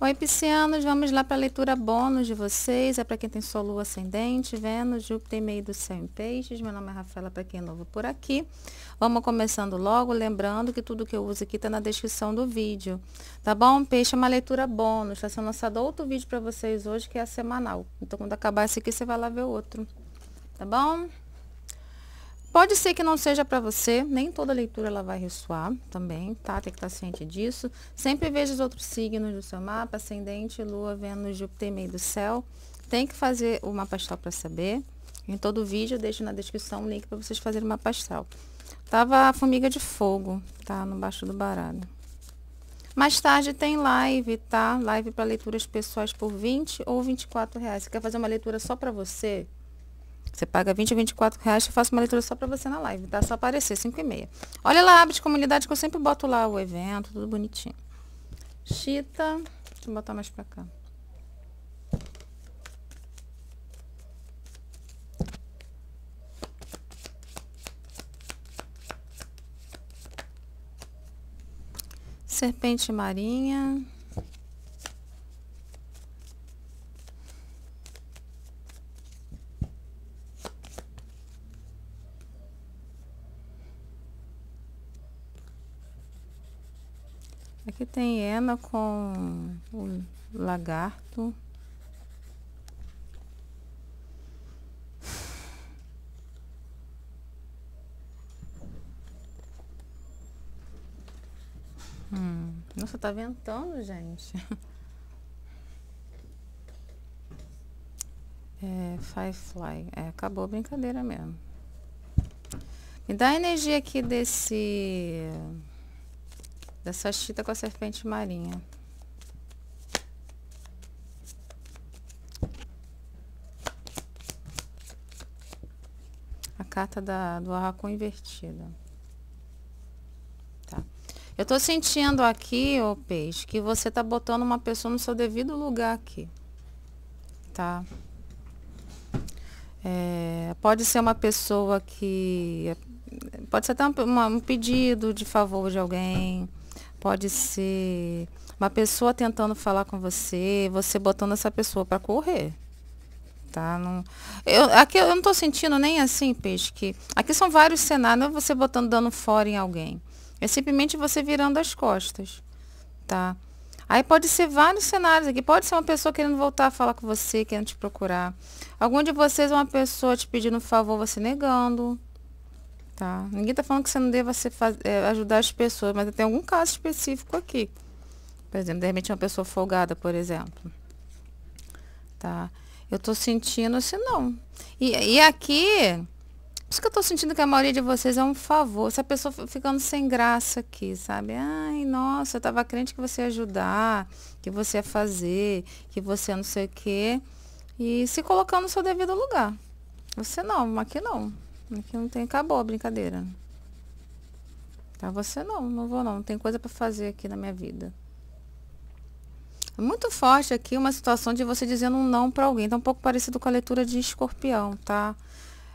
Oi, piscianos, vamos lá para a leitura bônus de vocês. É para quem tem Sol, Lua, Ascendente, Vênus, Júpiter e meio do céu em peixes. Meu nome é Rafaela, para quem é novo por aqui. Vamos começando logo, lembrando que tudo que eu uso aqui está na descrição do vídeo, tá bom? Peixe é uma leitura bônus, está sendo lançado outro vídeo para vocês hoje, que é a semanal. Então, quando acabar esse aqui, você vai lá ver outro, tá bom? Pode ser que não seja para você, nem toda leitura ela vai ressoar também, tá? Tem que estar tá ciente disso. Sempre veja os outros signos do seu mapa, ascendente, lua, Vênus, Júpiter e meio do céu. Tem que fazer o mapa astral para saber. Em todo vídeo eu deixo na descrição um link para vocês fazerem o mapa astral. Tava a formiga de fogo, tá? No baixo do baralho. Mais tarde tem live, tá? Live para leituras pessoais por 20 ou 24 reais. Você quer fazer uma leitura só para você? Você paga 20 a 24 reais e faço uma leitura só para você na live, tá? Só aparecer, 5 e meia. Olha lá, abre de comunidade que eu sempre boto lá o evento, tudo bonitinho. Chita, deixa eu botar mais para cá. Serpente marinha. Aqui tem ela com o lagarto. Hum. Nossa, tá ventando, gente. É, Firefly. É, acabou a brincadeira mesmo. Me dá a energia aqui desse essa chita com a serpente marinha. A carta da, do arracão invertida. Tá. Eu tô sentindo aqui, ô peixe, que você tá botando uma pessoa no seu devido lugar aqui. Tá? É, pode ser uma pessoa que pode ser até um, uma, um, pedido de favor de alguém, pode ser uma pessoa tentando falar com você, você botando essa pessoa para correr. Tá? Não, eu, aqui eu não estou sentindo nem assim, peixe, que aqui são vários cenários, não é você botando dando fora em alguém. É simplesmente você virando as costas, tá? Aí pode ser vários cenários aqui. Pode ser uma pessoa querendo voltar a falar com você, querendo te procurar. Algum de vocês é uma pessoa te pedindo um favor, você negando. Tá. Ninguém está falando que você não deva ser, é, ajudar as pessoas, mas tem algum caso específico aqui. Por exemplo, de repente uma pessoa folgada, por exemplo. Tá? Eu estou sentindo assim, não. E, e aqui, por isso que eu estou sentindo que a maioria de vocês é um favor. Essa pessoa ficando sem graça aqui, sabe? Ai, nossa, eu estava crente que você ia ajudar, que você ia fazer, que você não sei o quê. E se colocando no seu devido lugar. Você não, aqui não. Aqui não tem, acabou a brincadeira. Tá, você não, não vou não, não tem coisa para fazer aqui na minha vida. É muito forte aqui uma situação de você dizendo um não para alguém, tá um pouco parecido com a leitura de escorpião, tá?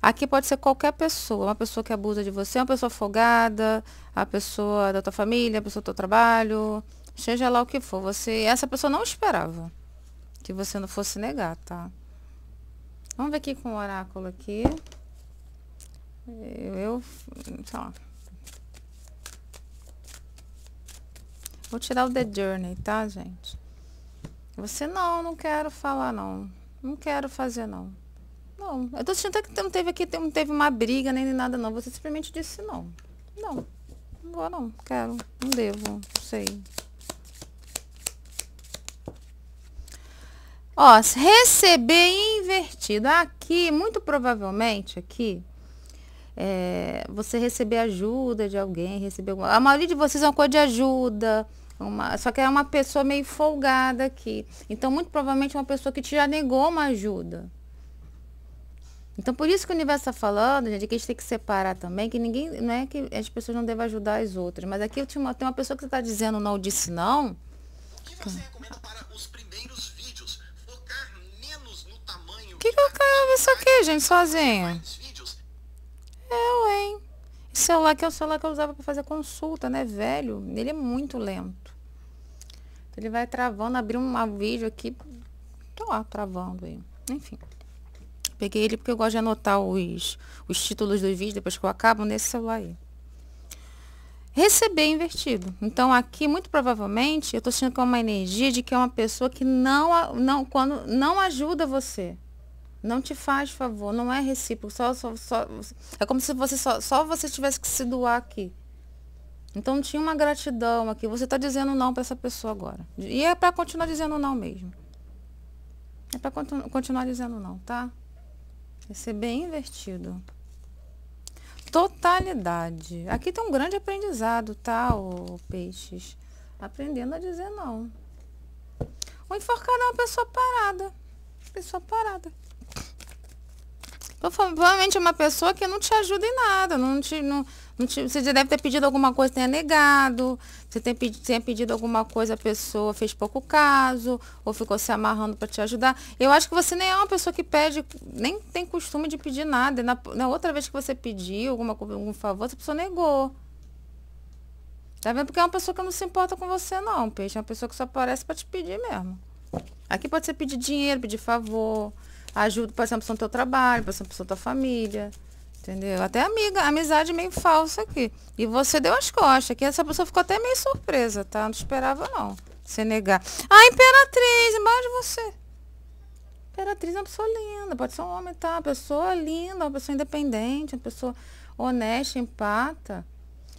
Aqui pode ser qualquer pessoa, uma pessoa que abusa de você, uma pessoa folgada, a pessoa da tua família, a pessoa do teu trabalho, seja lá o que for. Você, essa pessoa não esperava que você não fosse negar, tá? Vamos ver aqui com o oráculo aqui. Eu, sei lá. Vou tirar o The Journey, tá, gente? Você, não, não quero falar, não. Não quero fazer, não. Não, eu tô sentindo que não teve aqui, não teve uma briga nem nada, não. Você simplesmente disse não. Não, não vou, não. Quero, não devo, não sei. Ó, receber invertido. Aqui, muito provavelmente, aqui, é, você receber ajuda de alguém, receber alguma... A maioria de vocês é uma coisa de ajuda, uma... só que é uma pessoa meio folgada aqui. Então, muito provavelmente é uma pessoa que te já negou uma ajuda. Então, por isso que o universo está falando, gente, que a gente tem que separar também, que ninguém, não é que as pessoas não devem ajudar as outras, mas aqui tem uma, tem uma pessoa que está dizendo não disse não. O que você recomenda para os primeiros vídeos? Focar menos no tamanho. O que, que eu quero isso aqui, gente, sozinho? Eu, hein? Esse celular que é o celular que eu usava para fazer consulta, né? Velho, ele é muito lento. Então, ele vai travando, abrir um vídeo aqui, tô lá, travando aí. Enfim. Peguei ele porque eu gosto de anotar os, os títulos dos vídeos depois que eu acabo nesse celular aí. Receber invertido. Então, aqui, muito provavelmente, eu estou sentindo que é uma energia de que é uma pessoa que não, não, quando, não ajuda você não te faz favor, não é recíproco, só, só, só é como se você só, só você tivesse que se doar aqui. Então não tinha uma gratidão aqui. Você está dizendo não para essa pessoa agora. E é para continuar dizendo não mesmo. É para continu continuar dizendo não, tá? Vai ser bem invertido. Totalidade. Aqui tem um grande aprendizado, tá, o peixes? Aprendendo a dizer não. O enforcado é uma pessoa parada. Pessoa parada. Provavelmente é uma pessoa que não te ajuda em nada, não te, não, não te, você já deve ter pedido alguma coisa, tenha negado, você tem, tenha pedido alguma coisa, a pessoa fez pouco caso, ou ficou se amarrando para te ajudar. Eu acho que você nem é uma pessoa que pede, nem tem costume de pedir nada. Na, na outra vez que você pediu alguma, algum favor, essa pessoa negou. Tá vendo? Porque é uma pessoa que não se importa com você, não, peixe. É uma pessoa que só aparece para te pedir mesmo. Aqui pode ser pedir dinheiro, pedir favor ajuda, por exemplo, no teu trabalho, uma pessoa na tua família. Entendeu? Até amiga, amizade meio falsa aqui. E você deu as costas, que essa pessoa ficou até meio surpresa, tá? Não esperava não. Você negar. Ah, Imperatriz, embaixo de você. Imperatriz é uma pessoa linda, pode ser um homem, tá? Uma pessoa linda, uma pessoa independente, uma pessoa honesta, empata.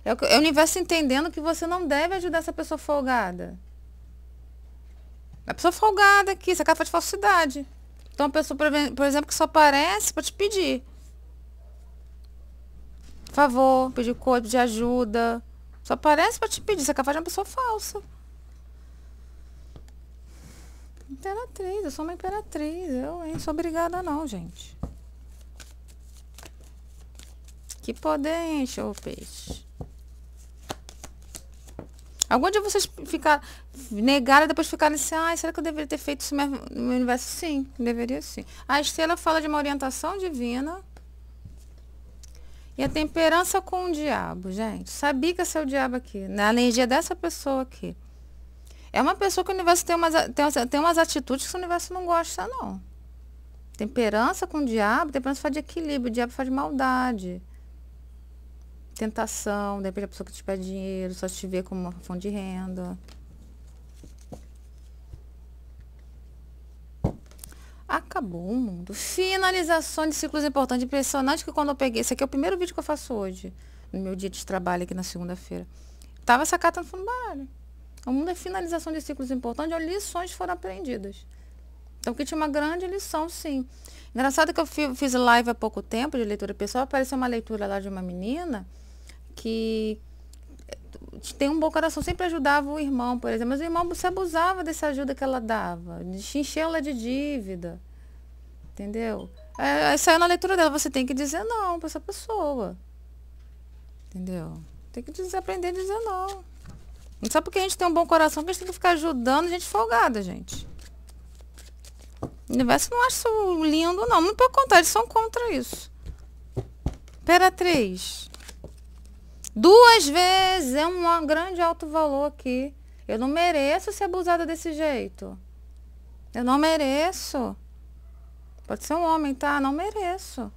É o é universo entendendo que você não deve ajudar essa pessoa folgada. É A pessoa folgada aqui, você acaba é de falsidade. Então, a pessoa, por exemplo, que só aparece para te pedir. Por favor, pedir corpo, de ajuda. Só aparece para te pedir. Você é capaz de uma pessoa falsa. Imperatriz, eu sou uma imperatriz. Eu hein, sou obrigada não, gente. Que poder enche o peixe. Algum dia vocês ficar, negaram e depois ficaram assim, ah, será que eu deveria ter feito isso no meu universo? Sim, deveria sim. A estrela fala de uma orientação divina. E a temperança com o diabo, gente. Sabia que esse é o diabo aqui, na né? energia dessa pessoa aqui. É uma pessoa que o universo tem umas, tem, tem umas atitudes que o universo não gosta, não. Temperança com o diabo, temperança faz de equilíbrio, o diabo faz de maldade tentação, de repente a pessoa que te pede dinheiro só te vê como uma fonte de renda. Acabou o mundo. Finalização de ciclos importantes. Impressionante que quando eu peguei... Esse aqui é o primeiro vídeo que eu faço hoje, no meu dia de trabalho aqui na segunda-feira. Tava essa carta no fundo do baralho. O mundo é finalização de ciclos importantes, onde lições foram aprendidas. Então, que tinha uma grande lição, sim. Engraçado que eu fiz live há pouco tempo de leitura pessoal, apareceu uma leitura lá de uma menina que tem um bom coração, sempre ajudava o irmão, por exemplo, mas o irmão se abusava dessa ajuda que ela dava, encheu ela de dívida, entendeu? É, aí saiu na leitura dela, você tem que dizer não para essa pessoa, entendeu? Tem que dizer, aprender a dizer não. Não sabe porque a gente tem um bom coração que a gente tem que ficar ajudando gente folgada, gente. O universo não acha isso lindo, não. Muito pelo contrário, eles são contra isso. pera três Duas vezes! É um grande alto valor aqui. Eu não mereço ser abusada desse jeito. Eu não mereço. Pode ser um homem, tá? Não mereço.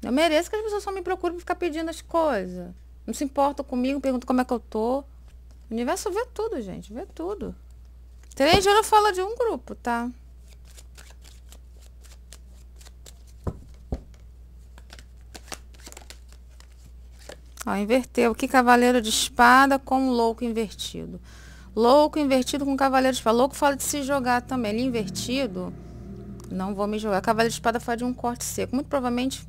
Eu mereço que as pessoas só me procurem para ficar pedindo as coisas. Não se importam comigo, perguntam como é que eu tô. O universo vê tudo, gente, vê tudo. Três de ouro fala de um grupo, tá? Ó, inverteu que cavaleiro de espada com louco invertido. Louco invertido com cavaleiro de espada. Louco fala de se jogar também. Ele invertido, não vou me jogar. Cavaleiro de espada fala de um corte seco. Muito provavelmente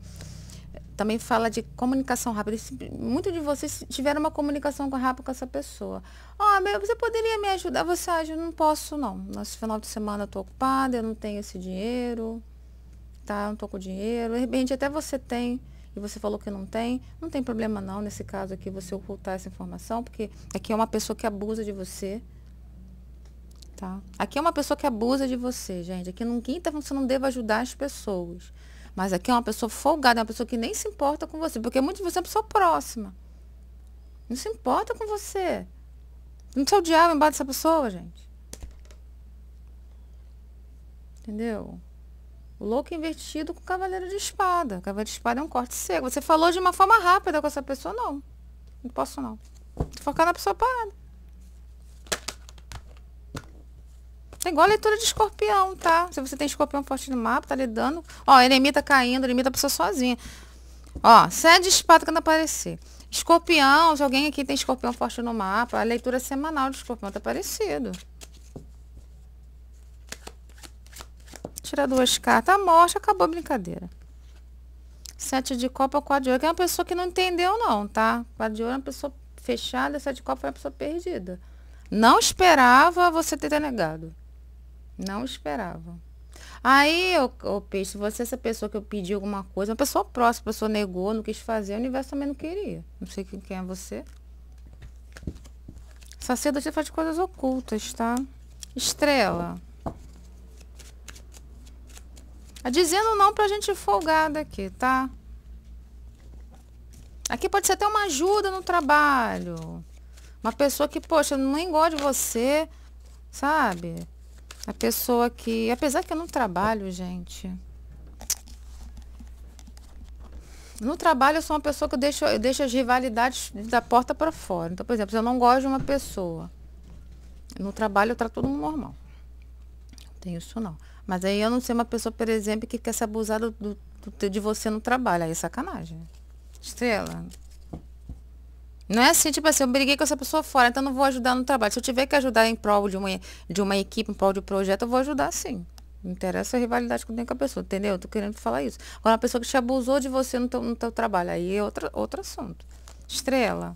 eh, também fala de comunicação rápida. Muitos de vocês tiveram uma comunicação rápida com essa pessoa. Ó, oh, você poderia me ajudar? Você acha? eu não posso, não. Nosso final de semana eu tô ocupada, eu não tenho esse dinheiro, tá? Eu não tô com dinheiro. De repente até você tem e você falou que não tem, não tem problema não nesse caso aqui você ocultar essa informação, porque aqui é uma pessoa que abusa de você. Tá? Aqui é uma pessoa que abusa de você, gente. Aqui não está falando você não deva ajudar as pessoas. Mas aqui é uma pessoa folgada, é uma pessoa que nem se importa com você, porque muitos de você é uma pessoa próxima. Não se importa com você. Não se o diabo embaixo dessa pessoa, gente. Entendeu? O louco invertido com o cavaleiro de espada. O cavaleiro de espada é um corte cego. Você falou de uma forma rápida com essa pessoa? Não. Não posso, não. Vou focar na pessoa parada. É igual a leitura de escorpião, tá? Se você tem escorpião forte no mapa, tá lidando. Ó, eremita tá caindo, eremita tá a pessoa sozinha. Ó, sede de espada quando aparecer. Escorpião, se alguém aqui tem escorpião forte no mapa, a leitura semanal de escorpião tá parecido. tirar duas cartas. Tá a morte, acabou a brincadeira. Sete de copa, quatro de ouro. Que é uma pessoa que não entendeu, não, tá? Quatro de ouro é uma pessoa fechada, sete de copa é uma pessoa perdida. Não esperava você ter negado. Não esperava. Aí, ô, peixe, você é essa pessoa que eu pedi alguma coisa, uma pessoa próxima, a pessoa negou, não quis fazer, o universo também não queria. Não sei quem é você. Sacerdote faz coisas ocultas, tá? Estrela. Tá dizendo não pra gente folgar daqui, tá? Aqui pode ser até uma ajuda no trabalho. Uma pessoa que, poxa, nem é gosta de você, sabe? A pessoa que... Apesar que eu não trabalho, gente. No trabalho, eu sou uma pessoa que deixa, deixo as rivalidades da porta para fora. Então, por exemplo, se eu não gosto de uma pessoa, no trabalho eu trato tudo normal. Não tem isso, não. Mas aí eu não sei uma pessoa, por exemplo, que quer se abusar do, do, do de você no trabalho. Aí é sacanagem. Estrela. Não é assim, tipo assim, eu briguei com essa pessoa fora, então não vou ajudar no trabalho. Se eu tiver que ajudar em prol de uma, de uma equipe, em prol de um projeto, eu vou ajudar sim. Não interessa a rivalidade que eu tenho com a pessoa, entendeu? Eu tô querendo falar isso. Agora, uma pessoa que te abusou de você no teu, no teu trabalho, aí é outro outro assunto. Estrela.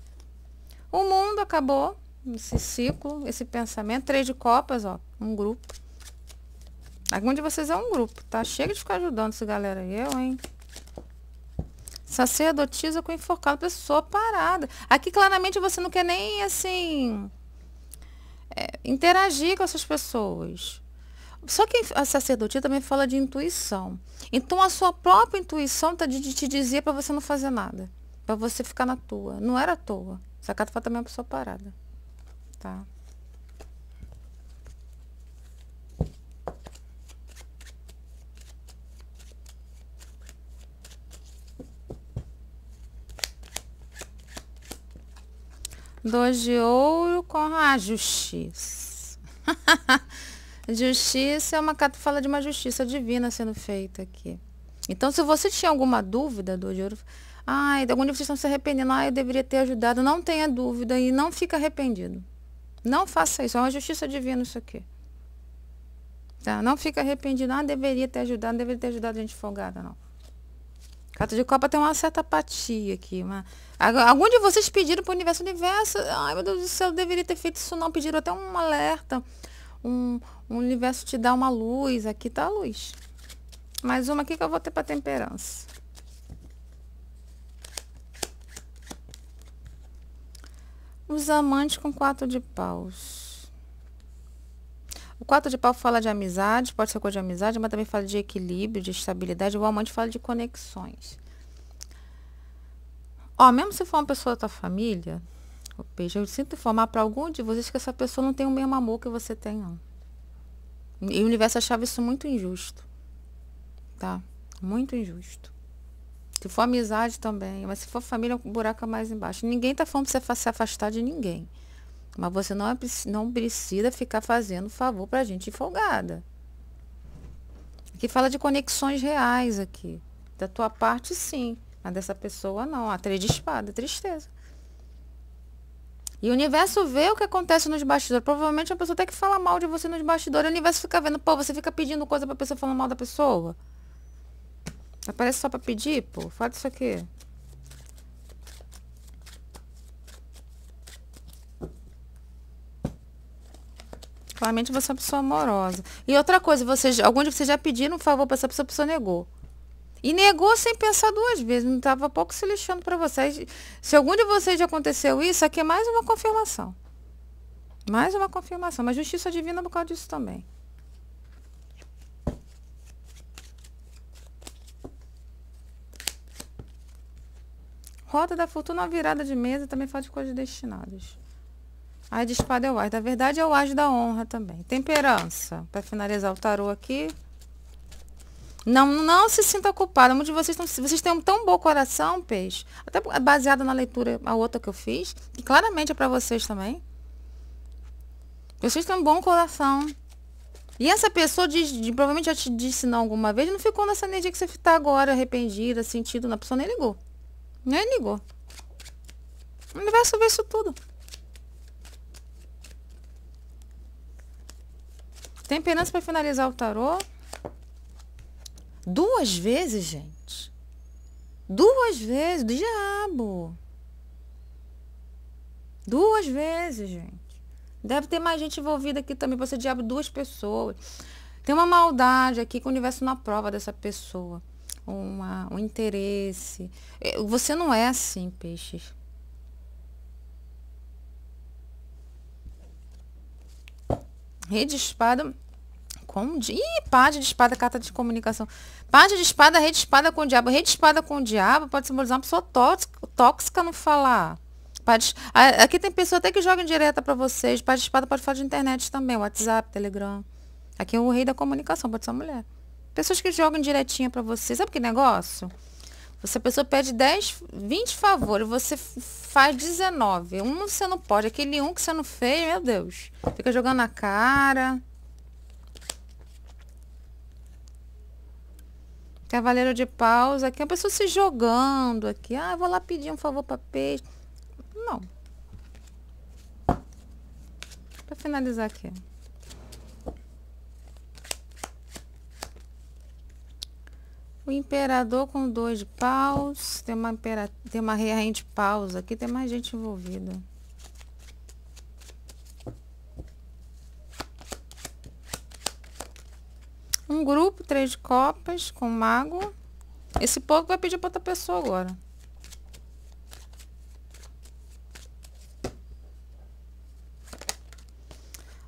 O mundo acabou, esse ciclo, esse pensamento. Três de copas, ó, um grupo. Algum de vocês é um grupo, tá? Chega de ficar ajudando essa galera aí, eu, hein? Sacerdotisa com enforcado, pessoa parada. Aqui claramente você não quer nem, assim, é, interagir com essas pessoas. Só que a é sacerdotisa também fala de intuição. Então a sua própria intuição tá de te dizer para você não fazer nada, para você ficar na tua. Não era à toa. Essa carta fala também é uma pessoa parada, tá? Dois de ouro com a justiça. justiça é uma fala de uma justiça divina sendo feita aqui. Então, se você tinha alguma dúvida, dois de ouro, ai, de algum dia vocês estão se arrependendo, ai, eu deveria ter ajudado, não tenha dúvida e não fica arrependido. Não faça isso, é uma justiça divina isso aqui. Tá? Não fica arrependido, ah, deveria ter ajudado, não deveria ter ajudado a gente folgada, não. Carta de Copa tem uma certa apatia aqui. Mas... Algum de vocês pediram para o Universo Universo? Ai, meu Deus do céu, eu deveria ter feito isso não. Pediram até um alerta. Um, um universo te dá uma luz. Aqui tá a luz. Mais uma aqui que eu vou ter para temperança. Os amantes com quatro de paus quatro de pau fala de amizade, pode ser coisa de amizade, mas também fala de equilíbrio, de estabilidade. O amante fala de conexões. Ó, mesmo se for uma pessoa da tua família, eu sinto informar para algum de vocês que essa pessoa não tem o mesmo amor que você tem, não. E o universo achava isso muito injusto. Tá? Muito injusto. Se for amizade também, mas se for família, o é buraco é mais embaixo. Ninguém tá falando pra você se afastar de ninguém. Mas você não, é, não precisa ficar fazendo favor para gente folgada. Aqui fala de conexões reais aqui. Da tua parte, sim. Mas dessa pessoa, não. A três de espada, tristeza. E o universo vê o que acontece nos bastidores. Provavelmente a pessoa até que fala mal de você nos bastidores. O universo fica vendo, pô, você fica pedindo coisa pra pessoa falando mal da pessoa. Aparece só pra pedir, pô. Fala isso aqui. Claramente você é uma pessoa amorosa. E outra coisa, vocês, algum de vocês já pediram um favor para essa pessoa, a pessoa negou. E negou sem pensar duas vezes, não estava pouco se lixando para vocês. Se algum de vocês já aconteceu isso, aqui é mais uma confirmação. Mais uma confirmação, mas justiça divina por é causa disso também. Rota da fortuna, uma virada de mesa, também fala de coisas destinadas. A de espada é o ar. da verdade, é o ar da honra também. Temperança. Para finalizar o tarô aqui. Não, não se sinta culpada. Muitos de vocês, tão, vocês têm um tão bom coração, peixe. Até baseada na leitura, a outra que eu fiz, que claramente é para vocês também. Vocês têm um bom coração. E essa pessoa diz, de, provavelmente já te disse não alguma vez, não ficou nessa energia que você está agora, arrependida, sentido, a pessoa nem ligou. Nem ligou. O universo vê isso tudo. Temperança para finalizar o tarô. Duas vezes, gente. Duas vezes, do diabo. Duas vezes, gente. Deve ter mais gente envolvida aqui também. Você diabo duas pessoas. Tem uma maldade aqui com o universo na prova dessa pessoa. Uma, um interesse. É, você não é assim, peixes. rede de espada com... Ih, página de espada, carta de comunicação. Página de espada, rede de espada com o diabo. rede de espada com o diabo pode simbolizar uma pessoa tóxica, tóxica não falar. aqui tem pessoa até que joga em direta para vocês. Página de espada pode falar de internet também, WhatsApp, Telegram. Aqui é o rei da comunicação, pode ser uma mulher. Pessoas que jogam direitinha para vocês. Sabe que negócio? Se a pessoa pede 10, 20 favores, você faz 19. Um você não pode. Aquele um que você não fez, meu Deus. Fica jogando na cara. Cavaleiro de pausa Aqui a pessoa se jogando aqui. Ah, vou lá pedir um favor para peixe. Não. Para finalizar aqui. O imperador com dois de paus. Tem uma, impera... tem uma rei de paus aqui. Tem mais gente envolvida. Um grupo, três de copas com mago. Esse pouco vai pedir para outra pessoa agora.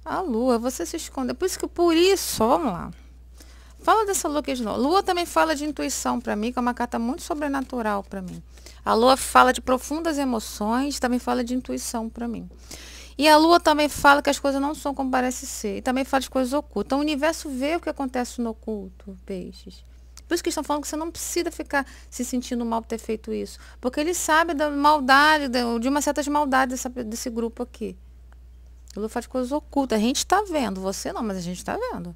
A lua, você se esconde. É por isso que por isso, vamos lá. Fala dessa lua aqui é de novo. Lua também fala de intuição para mim, que é uma carta muito sobrenatural para mim. A lua fala de profundas emoções, também fala de intuição para mim. E a lua também fala que as coisas não são como parece ser. E também fala de coisas ocultas. Então, o universo vê o que acontece no oculto, peixes. Por isso que estão falando que você não precisa ficar se sentindo mal por ter feito isso. Porque ele sabe da maldade, de uma certa maldade desse grupo aqui. A lua fala de coisas ocultas. A gente está vendo. Você não, mas a gente está vendo.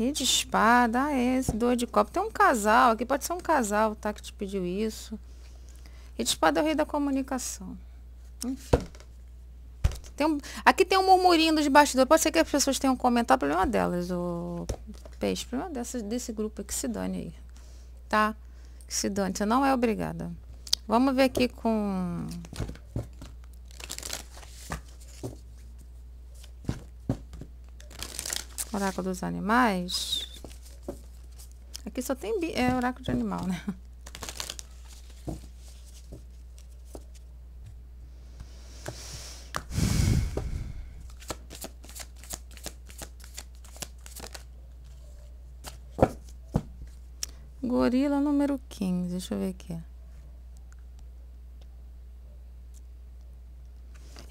Rei de espada. Ah, é, esse dor de copo. Tem um casal aqui, pode ser um casal, tá? Que te pediu isso. Rei de espada é o rei da comunicação. Enfim. Tem um, aqui tem um murmurinho dos bastidores. Pode ser que as pessoas tenham comentado. Problema delas, o peixe. Problema dessas, desse grupo aqui. Se dane aí. Tá? Que se dane. Você não é obrigada. Vamos ver aqui com Oráculo dos animais. Aqui só tem é, oráculo de animal, né? Gorila número 15. Deixa eu ver aqui.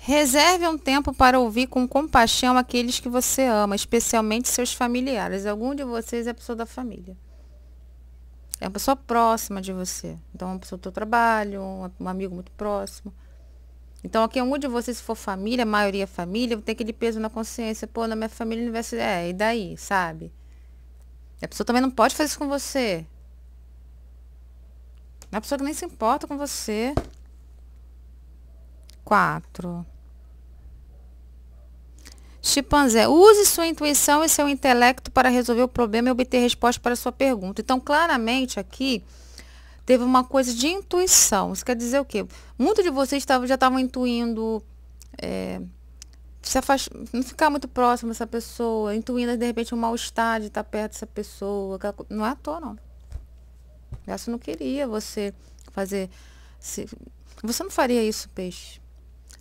Reserve um tempo para ouvir com compaixão aqueles que você ama, especialmente seus familiares. Algum de vocês é pessoa da família. É uma pessoa próxima de você. Então, é uma pessoa do seu trabalho, um amigo muito próximo. Então, aqui, algum de vocês, se for família, a maioria é família, tem aquele peso na consciência. Pô, na minha família, não vai ser... É, e daí, sabe? A pessoa também não pode fazer isso com você. É uma pessoa que nem se importa com você. Quatro. Chimpanzé, use sua intuição e seu intelecto para resolver o problema e obter resposta para a sua pergunta. Então, claramente aqui teve uma coisa de intuição. Isso quer dizer o quê? Muitos de vocês tavam, já estavam intuindo. É, se afast... não ficar muito próximo dessa pessoa, intuindo de repente um mal-estar de estar perto dessa pessoa. Não é à toa, não. Essa não queria você fazer. Você não faria isso, peixe.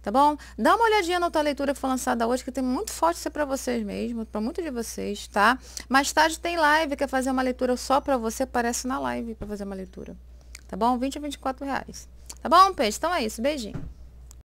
Tá bom? Dá uma olhadinha na tua leitura que foi lançada hoje, que tem muito forte ser para vocês mesmo, para muitos de vocês, tá? Mais tarde tem live, quer fazer uma leitura só para você, aparece na live para fazer uma leitura. Tá bom? 20 a 24 reais. Tá bom, peixe? Então é isso. Beijinho.